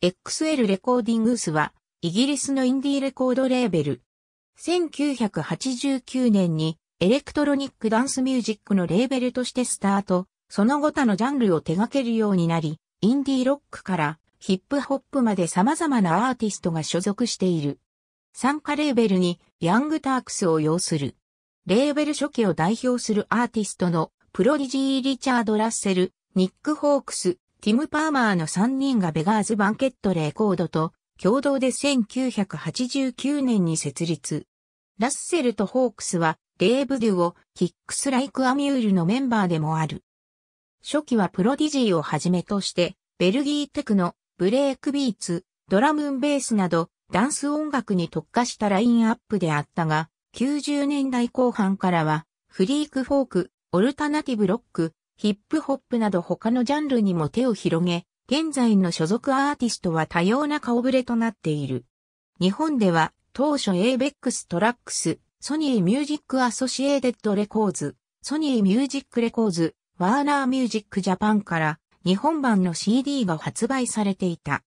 XL レコーディングスは、イギリスのインディーレコードレーベル。1989年に、エレクトロニックダンスミュージックのレーベルとしてスタート、その後他のジャンルを手掛けるようになり、インディーロックからヒップホップまで様々なアーティストが所属している。参加レーベルにヤングタークスを要する。レーベル初期を代表するアーティストのプロディジー・リチャード・ラッセル、ニック・ホークス、ティム・パーマーの3人がベガーズ・バンケット・レコードと共同で1989年に設立。ラッセルとホークスはデーブ・デュオ、キックス・ライク・アミュールのメンバーでもある。初期はプロディジーをはじめとして、ベルギーテクノ、ブレイクビーツ、ドラムンベースなど、ダンス音楽に特化したラインアップであったが、90年代後半からは、フリークフォーク、オルタナティブロック、ヒップホップなど他のジャンルにも手を広げ、現在の所属アーティストは多様な顔ぶれとなっている。日本では当初 ABEX トラックス、ソニーミュージックアソシエーテッドレコーズ、ソニーミュージックレコーズ、ワーナーミュージックジャパンから日本版の CD が発売されていた。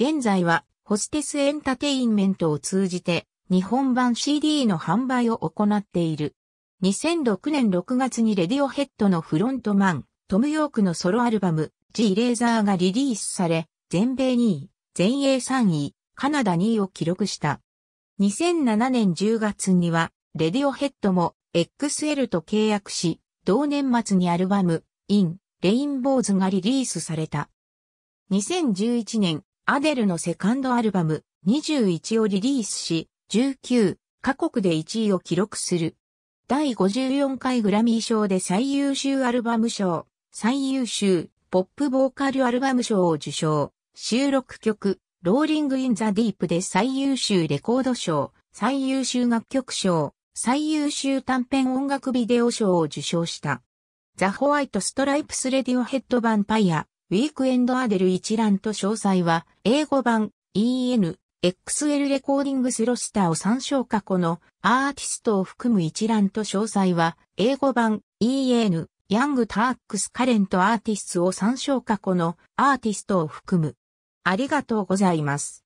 現在はホステスエンタテインメントを通じて日本版 CD の販売を行っている。2006年6月にレディオヘッドのフロントマン、トム・ヨークのソロアルバム、G・ レーザーがリリースされ、全米2位、全英3位、カナダ2位を記録した。2007年10月には、レディオヘッドも XL と契約し、同年末にアルバム、イン、レインボーズがリリースされた。2011年、アデルのセカンドアルバム、21をリリースし、19、各国で1位を記録する。第54回グラミー賞で最優秀アルバム賞、最優秀ポップボーカルアルバム賞を受賞、収録曲、ローリング・イン・ザ・ディープで最優秀レコード賞、最優秀楽曲賞、最優秀短編音楽ビデオ賞を受賞した。ザ・ホワイト・ストライプス・レディオヘッド・バンパイア、ウィークエンド・アデル一覧と詳細は、英語版、EN、XL レコーディングスロスターを参照過去のアーティストを含む一覧と詳細は英語版 EN ヤングタークスカレントアーティストを参照過去のアーティストを含む。ありがとうございます。